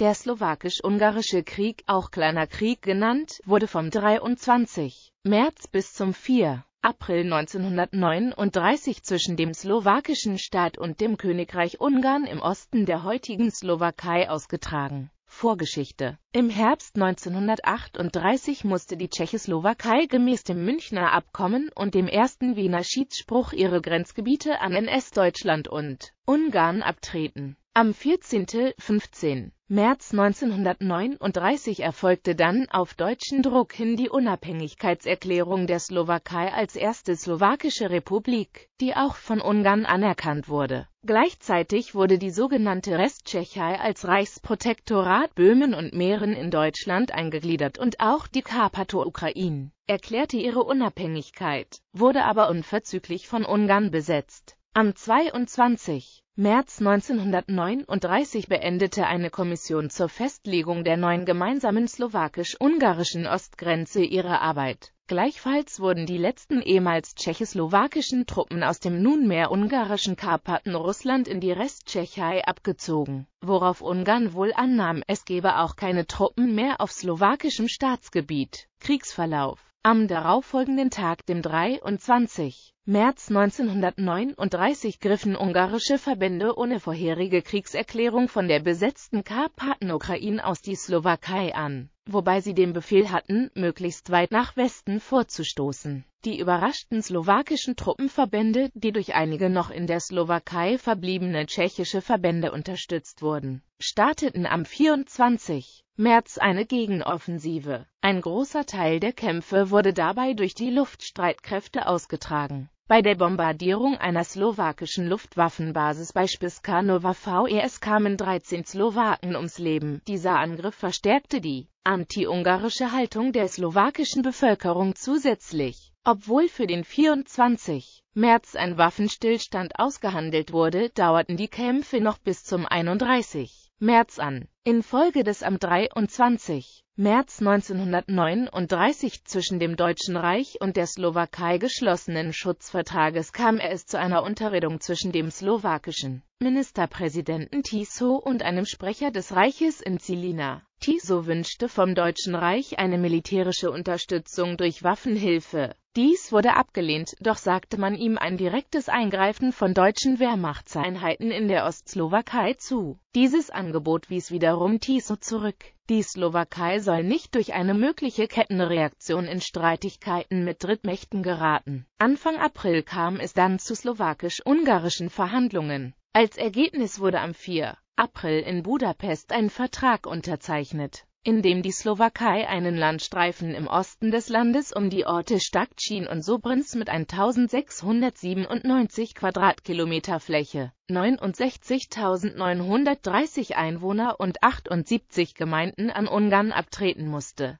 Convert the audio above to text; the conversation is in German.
Der slowakisch-ungarische Krieg, auch Kleiner Krieg genannt, wurde vom 23. März bis zum 4. April 1939 zwischen dem slowakischen Staat und dem Königreich Ungarn im Osten der heutigen Slowakei ausgetragen. Vorgeschichte Im Herbst 1938 musste die Tschechoslowakei gemäß dem Münchner Abkommen und dem ersten Wiener Schiedsspruch ihre Grenzgebiete an NS-Deutschland und Ungarn abtreten am 14. 15. März 1939 erfolgte dann auf deutschen Druck hin die Unabhängigkeitserklärung der Slowakei als erste slowakische Republik, die auch von Ungarn anerkannt wurde. Gleichzeitig wurde die sogenannte Resttschechei als Reichsprotektorat Böhmen und Mähren in Deutschland eingegliedert und auch die Karpato-Ukraine erklärte ihre Unabhängigkeit, wurde aber unverzüglich von Ungarn besetzt. Am 22. März 1939 beendete eine Kommission zur Festlegung der neuen gemeinsamen slowakisch-ungarischen Ostgrenze ihre Arbeit. Gleichfalls wurden die letzten ehemals tschechoslowakischen Truppen aus dem nunmehr ungarischen Karpatenrussland in die Resttschechei abgezogen, worauf Ungarn wohl annahm, es gebe auch keine Truppen mehr auf slowakischem Staatsgebiet. Kriegsverlauf am darauffolgenden Tag, dem 23. März 1939 griffen ungarische Verbände ohne vorherige Kriegserklärung von der besetzten Karpatenukraine aus die Slowakei an wobei sie den Befehl hatten, möglichst weit nach Westen vorzustoßen. Die überraschten slowakischen Truppenverbände, die durch einige noch in der Slowakei verbliebene tschechische Verbände unterstützt wurden, starteten am 24. März eine Gegenoffensive. Ein großer Teil der Kämpfe wurde dabei durch die Luftstreitkräfte ausgetragen bei der Bombardierung einer slowakischen Luftwaffenbasis bei Spiska Spiskanowa VES kamen 13 Slowaken ums Leben. Dieser Angriff verstärkte die anti-ungarische Haltung der slowakischen Bevölkerung zusätzlich. Obwohl für den 24. März ein Waffenstillstand ausgehandelt wurde, dauerten die Kämpfe noch bis zum 31. März an. Infolge des am 23. März 1939 zwischen dem Deutschen Reich und der Slowakei geschlossenen Schutzvertrages kam es zu einer Unterredung zwischen dem slowakischen Ministerpräsidenten Tiso und einem Sprecher des Reiches in Zilina. Tiso wünschte vom Deutschen Reich eine militärische Unterstützung durch Waffenhilfe. Dies wurde abgelehnt, doch sagte man ihm ein direktes Eingreifen von deutschen Wehrmachtseinheiten in der Ostslowakei zu. Dieses Angebot wies wiederum Tiso zurück. Die Slowakei soll nicht durch eine mögliche Kettenreaktion in Streitigkeiten mit Drittmächten geraten. Anfang April kam es dann zu slowakisch-ungarischen Verhandlungen. Als Ergebnis wurde am 4. April in Budapest ein Vertrag unterzeichnet in dem die Slowakei einen Landstreifen im Osten des Landes um die Orte Stakčin und Sobrins mit 1697 Quadratkilometer Fläche, 69.930 Einwohner und 78 Gemeinden an Ungarn abtreten musste